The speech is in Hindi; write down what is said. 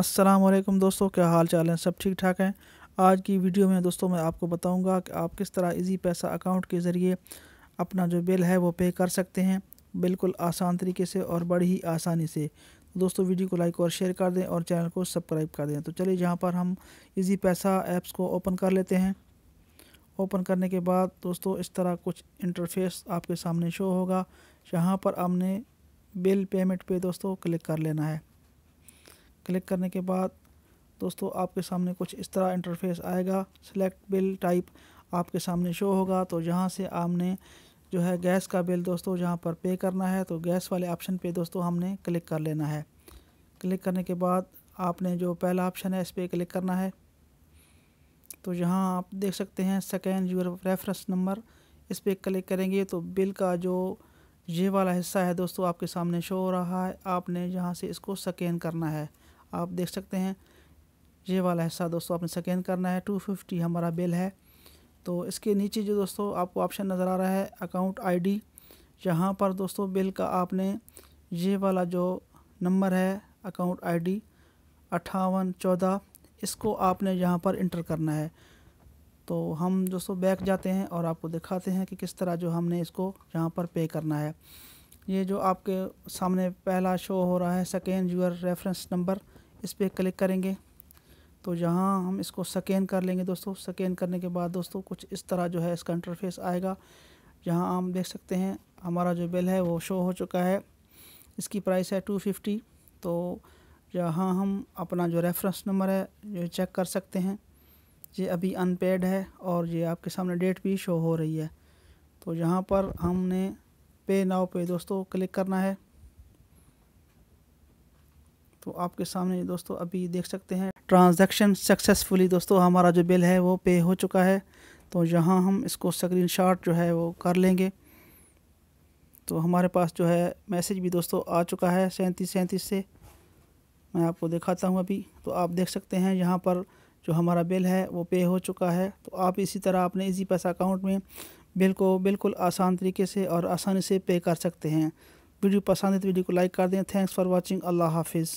असलम दोस्तों क्या हाल चाल हैं सब ठीक ठाक हैं आज की वीडियो में दोस्तों मैं आपको बताऊंगा कि आप किस तरह इजी पैसा अकाउंट के ज़रिए अपना जो बिल है वो पे कर सकते हैं बिल्कुल आसान तरीके से और बड़ी ही आसानी से तो दोस्तों वीडियो को लाइक और शेयर कर दें और चैनल को सब्सक्राइब कर दें तो चलिए जहाँ पर हम इजी पैसा ऐप्स को ओपन कर लेते हैं ओपन करने के बाद दोस्तों इस तरह कुछ इंटरफेस आपके सामने शो होगा यहाँ पर हमने बिल पेमेंट पे दोस्तों क्लिक कर लेना है क्लिक करने के बाद दोस्तों आपके सामने कुछ इस तरह इंटरफेस आएगा सिलेक्ट बिल टाइप आपके सामने शो होगा तो यहाँ से आपने जो है गैस का बिल दोस्तों जहाँ पर पे करना है तो गैस वाले ऑप्शन पे दोस्तों हमने क्लिक कर लेना है क्लिक करने के बाद आपने जो पहला ऑप्शन है इस पर क्लिक करना है तो यहाँ आप देख सकते हैं सेकेंड यूर रेफरेंस नंबर इस पर क्लिक करेंगे तो बिल का जो ये वाला हिस्सा है दोस्तों आपके सामने शो हो रहा है आपने यहाँ से इसको सकेन करना है आप देख सकते हैं ये वाला हिस्सा दोस्तों आपने सेकेंड करना है टू फिफ्टी हमारा बिल है तो इसके नीचे जो दोस्तों आपको ऑप्शन नज़र आ रहा है अकाउंट आईडी यहाँ पर दोस्तों बिल का आपने ये वाला जो नंबर है अकाउंट आईडी अट्ठावन चौदह इसको आपने यहाँ पर इंटर करना है तो हम दोस्तों बैक जाते हैं और आपको दिखाते हैं कि किस तरह जो हमने इसको यहाँ पर पे करना है ये जो आपके सामने पहला शो हो रहा है सेकेंड यूर रेफरेंस नंबर इस पर क्लिक करेंगे तो यहाँ हम इसको सकेन कर लेंगे दोस्तों सकेन करने के बाद दोस्तों कुछ इस तरह जो है इसका इंटरफेस आएगा जहाँ हम देख सकते हैं हमारा जो बिल है वो शो हो चुका है इसकी प्राइस है टू फिफ्टी तो यहाँ हम अपना जो रेफरेंस नंबर है जो चेक कर सकते हैं ये अभी अनपेड है और ये आपके सामने डेट भी शो हो रही है तो यहाँ पर हमने पे नाव पे दोस्तों क्लिक करना है तो आपके सामने दोस्तों अभी देख सकते हैं ट्रांजैक्शन सक्सेसफुली दोस्तों हमारा जो बिल है वो पे हो चुका है तो यहाँ हम इसको स्क्रीन जो है वो कर लेंगे तो हमारे पास जो है मैसेज भी दोस्तों आ चुका है सैंतीस सैंतीस से मैं आपको दिखाता हूँ अभी तो आप देख सकते हैं यहाँ पर जो हमारा बिल है वो पे हो चुका है तो आप इसी तरह अपने इजी पैसा अकाउंट में बिल को बिल्कुल आसान तरीके से और आसानी से पे कर सकते हैं वीडियो पसंद है तो वीडियो को लाइक कर दें थैंक्स फॉर वॉचिंग अल्लाह हाफिज़